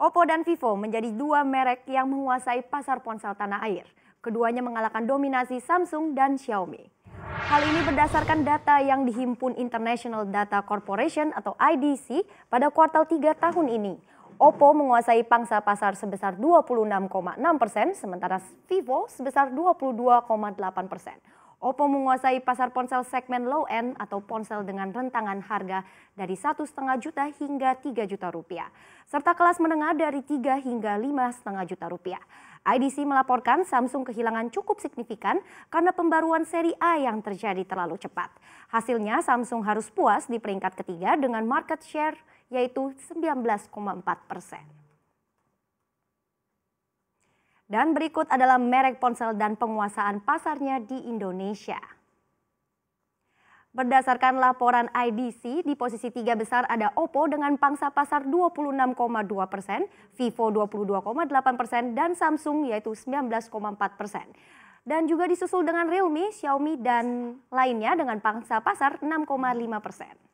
Oppo dan Vivo menjadi dua merek yang menguasai pasar ponsel tanah air. Keduanya mengalahkan dominasi Samsung dan Xiaomi. Hal ini berdasarkan data yang dihimpun International Data Corporation atau IDC pada kuartal 3 tahun ini. Oppo menguasai pangsa pasar sebesar 26,6 persen, sementara Vivo sebesar 22,8 persen. Oppo menguasai pasar ponsel segmen low-end atau ponsel dengan rentangan harga dari 1,5 juta hingga 3 juta rupiah, serta kelas menengah dari 3 hingga 5,5 juta rupiah. IDC melaporkan Samsung kehilangan cukup signifikan karena pembaruan seri A yang terjadi terlalu cepat. Hasilnya Samsung harus puas di peringkat ketiga dengan market share yaitu 19,4 persen. Dan berikut adalah merek ponsel dan penguasaan pasarnya di Indonesia. Berdasarkan laporan IDC, di posisi tiga besar ada Oppo dengan pangsa pasar 26,2 persen, Vivo 22,8 persen, dan Samsung yaitu 19,4 persen. Dan juga disusul dengan Realme, Xiaomi, dan lainnya dengan pangsa pasar 6,5 persen.